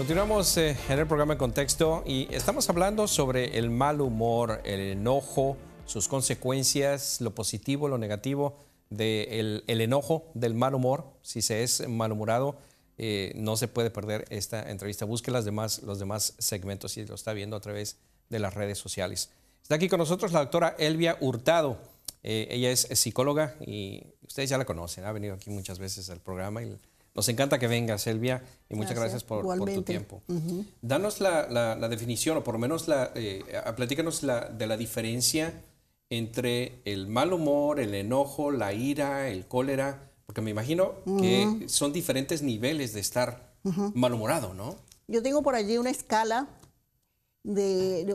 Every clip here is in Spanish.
Continuamos eh, en el programa en contexto y estamos hablando sobre el mal humor, el enojo, sus consecuencias, lo positivo, lo negativo del el enojo, del mal humor. Si se es malhumorado, eh, no se puede perder esta entrevista. Busque las demás, los demás segmentos si lo está viendo a través de las redes sociales. Está aquí con nosotros la doctora Elvia Hurtado. Eh, ella es psicóloga y ustedes ya la conocen, ha venido aquí muchas veces al programa y nos encanta que venga, Selvia, y muchas gracias, por, tu tiempo. Danos la, definición, o por lo menos la, eh, platícanos la, de la diferencia entre el mal humor, el enojo, la ira, el cólera, porque me imagino que son diferentes niveles de estar malhumorado, ¿no? Yo tengo por allí una escala eh,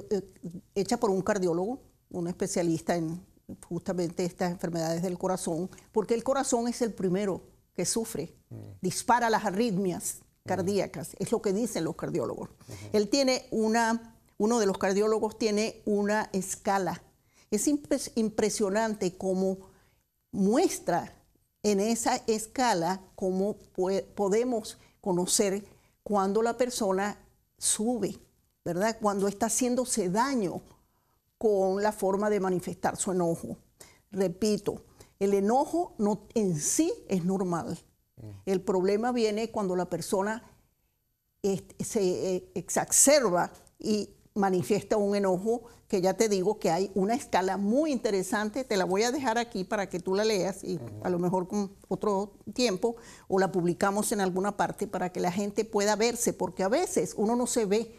hecha por un cardiólogo, un especialista en justamente estas enfermedades del corazón, porque el corazón es el primero que sufre, mm. dispara las arritmias mm. cardíacas, es lo que dicen los cardiólogos. Él tiene una, uno de los cardiólogos tiene una escala. Es impresionante cómo muestra en esa escala cómo podemos conocer cuando la persona sube, ¿verdad? Cuando está haciéndose daño con la forma de manifestar su enojo. Repito, el enojo no, en sí es normal. Mm. El problema viene cuando la persona se eh, exacerba y manifiesta un enojo que ya te digo que hay una escala muy interesante, te la voy a dejar aquí para que tú la leas y a lo mejor con otro tiempo o la publicamos en alguna parte para que la gente pueda verse, porque a veces uno no se ve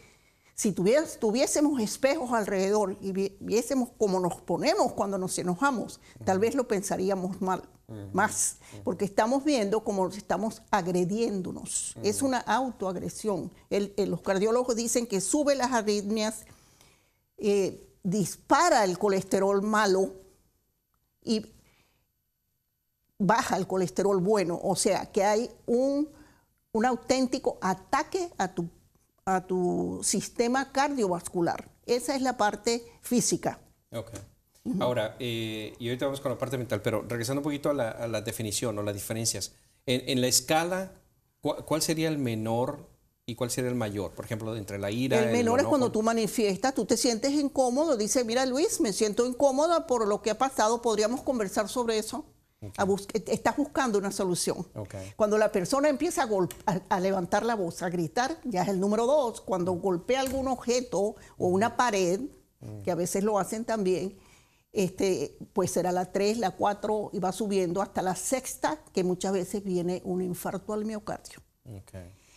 si tuviésemos espejos alrededor y viésemos cómo nos ponemos cuando nos enojamos, tal vez lo pensaríamos mal, más, porque estamos viendo cómo estamos agrediéndonos. Es una autoagresión. los cardiólogos dicen que sube las arritmias, eh, dispara el colesterol malo y baja el colesterol bueno. O sea, que hay un, un auténtico ataque a tu a tu sistema cardiovascular. Esa es la parte física. Okay. Ahora, eh, y ahorita vamos con la parte mental, pero regresando un poquito a la, a definición o las diferencias. En, la escala, ¿cuál, sería el menor y cuál sería el mayor? Por ejemplo, entre la ira. El, menor es cuando tú manifiestas, tú te sientes incómodo, dice, mira Luis, me siento incómoda por lo que ha pasado, podríamos conversar sobre eso. Eh, estás buscando una solución. Cuando la persona empieza a, levantar la voz, a gritar, ya es el número dos. Cuando mm. golpea algún objeto o mm. una pared, mm. que a veces lo hacen también, este, pues será la tres, la cuatro y va subiendo hasta la sexta, que muchas veces viene un infarto al miocardio.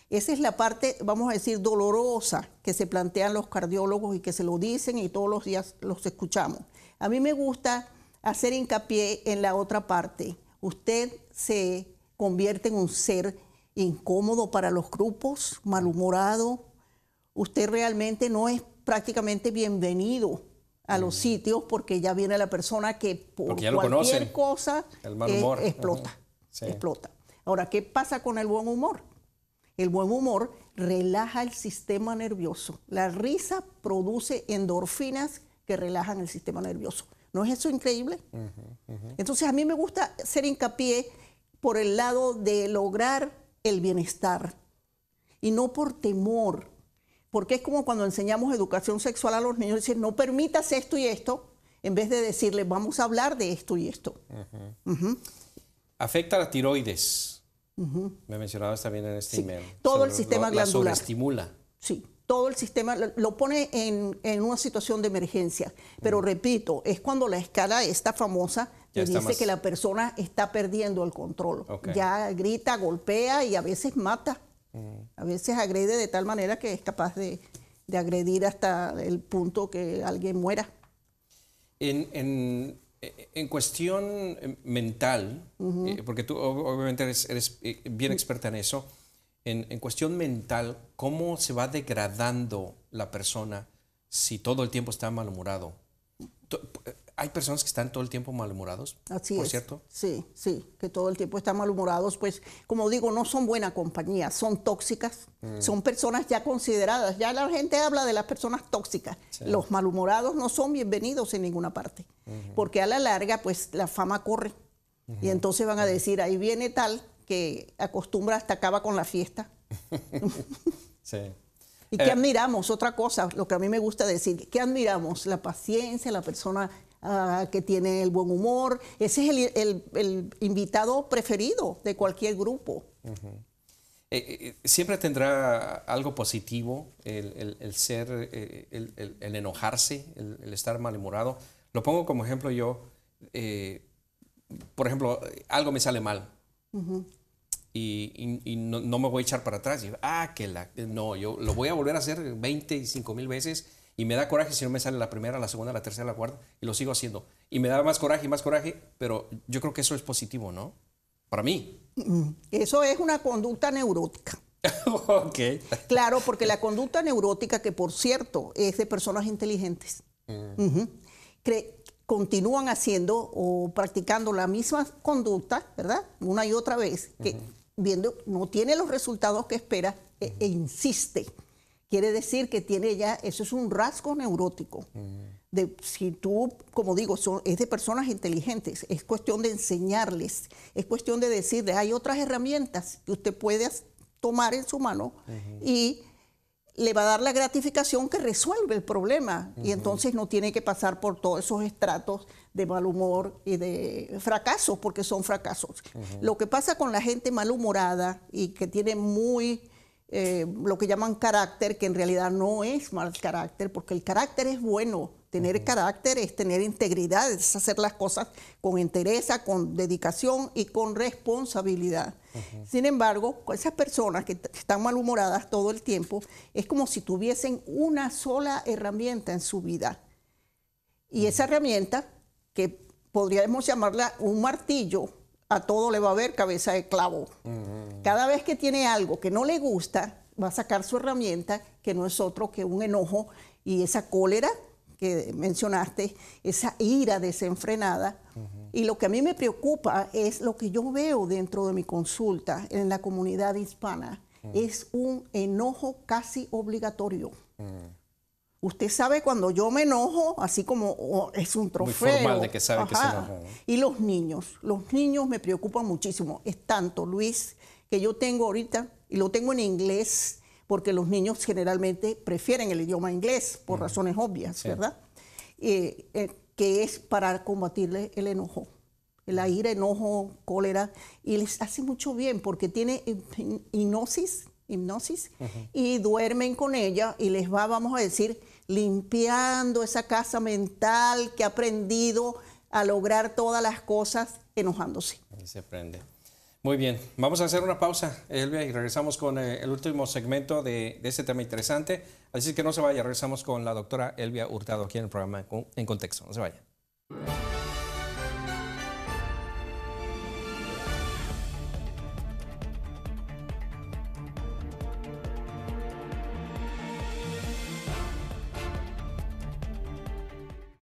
Esa es la parte, vamos a decir, dolorosa que se plantean los cardiólogos y que se lo dicen y todos los días los escuchamos. A mí me gusta hacer hincapié en la otra parte. Usted se convierte en un ser incómodo para los grupos, malhumorado. Usted realmente no es prácticamente bienvenido a los mm. sitios porque ya viene la persona que por cualquier cosa eh, explota, explota. Ahora, ¿qué pasa con el buen humor? El buen humor relaja el sistema nervioso. La risa produce endorfinas que relajan el sistema nervioso. ¿No es eso increíble? Entonces a mí me gusta hacer hincapié por el lado de lograr el bienestar y no por temor, porque es como cuando enseñamos educación sexual a los niños, decir, no permitas esto y esto, en vez de decirles, vamos a hablar de esto y esto. Afecta a la tiroides. Me mencionabas también en este email. Todo el sistema glandular. La sobreestimula. Sí todo el sistema, lo pone en, una situación de emergencia. Pero repito, es cuando la escala está famosa que dice que la persona está perdiendo el control. Ya grita, golpea y a veces mata. A veces agrede de tal manera que es capaz de, agredir hasta el punto que alguien muera. En, cuestión mental, eh, porque tú obviamente eres eh, bien mm. experta en eso, en, cuestión mental, cómo se va degradando la persona si todo el tiempo está malhumorado. Hay personas que están todo el tiempo malhumorados. Así por cierto. Sí, sí, que todo el tiempo están malhumorados. Pues, como digo, no son buena compañía, son tóxicas. Mm. Son personas ya consideradas. Ya la gente habla de las personas tóxicas. Los malhumorados no son bienvenidos en ninguna parte. Porque a la larga, pues la fama corre. Y entonces van a decir, ahí viene tal que acostumbra hasta acaba con la fiesta. sí. ¿Y eh, qué admiramos? Otra cosa, lo que a mí me gusta decir, ¿qué admiramos? La paciencia, la persona ah, que tiene el buen humor. Ese es el, invitado preferido de cualquier grupo. Eh, eh, siempre tendrá algo positivo el, ser, el, enojarse, el, estar malhumorado. Lo pongo como ejemplo yo. por ejemplo, algo me sale mal y, no, me voy a echar para atrás. ah, que la... Eh, no, yo lo voy a volver a hacer 25 mil veces y me da coraje si no me sale la primera, la segunda, la tercera, la cuarta y lo sigo haciendo. Y me da más coraje y más coraje, pero yo creo que eso es positivo, ¿no? Para mí. Mm, eso es una conducta neurótica. ok. Claro, porque la conducta neurótica, que por cierto es de personas inteligentes, Que mm. continúan haciendo o practicando la misma conducta, ¿verdad? Una y otra vez, que, viendo, no tiene los resultados que espera e, e, insiste. Quiere decir que tiene ya, eso es un rasgo neurótico. De, si tú, como digo, son, es de personas inteligentes, es cuestión de enseñarles, es cuestión de decirles, hay otras herramientas que usted puede tomar en su mano y le va a dar la gratificación que resuelve el problema y entonces no tiene que pasar por todos esos estratos de mal humor y de fracasos, porque son fracasos. Lo que pasa con la gente malhumorada y que tiene muy eh, lo que llaman carácter, que en realidad no es mal carácter, porque el carácter es bueno. Tener carácter es tener integridad, es hacer las cosas con entereza, con dedicación y con responsabilidad. Sin embargo, con esas personas que están malhumoradas todo el tiempo, es como si tuviesen una sola herramienta en su vida. Y esa herramienta, que podríamos llamarla un martillo, a todo le va a haber cabeza de clavo. Cada vez que tiene algo que no le gusta, va a sacar su herramienta, que no es otro que un enojo y esa cólera que mencionaste, esa ira desenfrenada. Y lo que a mí me preocupa es lo que yo veo dentro de mi consulta en la comunidad hispana. Es un enojo casi obligatorio. Usted sabe cuando yo me enojo, así como oh, es un trofeo. de que Y los niños, los niños me preocupan muchísimo. Es tanto, Luis, que yo tengo ahorita, y lo tengo en inglés, porque los niños generalmente prefieren el idioma inglés por razones obvias, ¿verdad? Eh, eh, que es para combatirle el enojo, el aire, enojo, cólera, y les hace mucho bien porque tiene hipnosis, hipnosis y duermen con ella y les va, vamos a decir, limpiando esa casa mental que ha aprendido a lograr todas las cosas enojándose. Y se prende. Muy bien, vamos a hacer una pausa, Elvia, y regresamos con eh, el último segmento de, este tema interesante. Así que no se vaya, regresamos con la doctora Elvia Hurtado aquí en el programa En Contexto. No se vaya.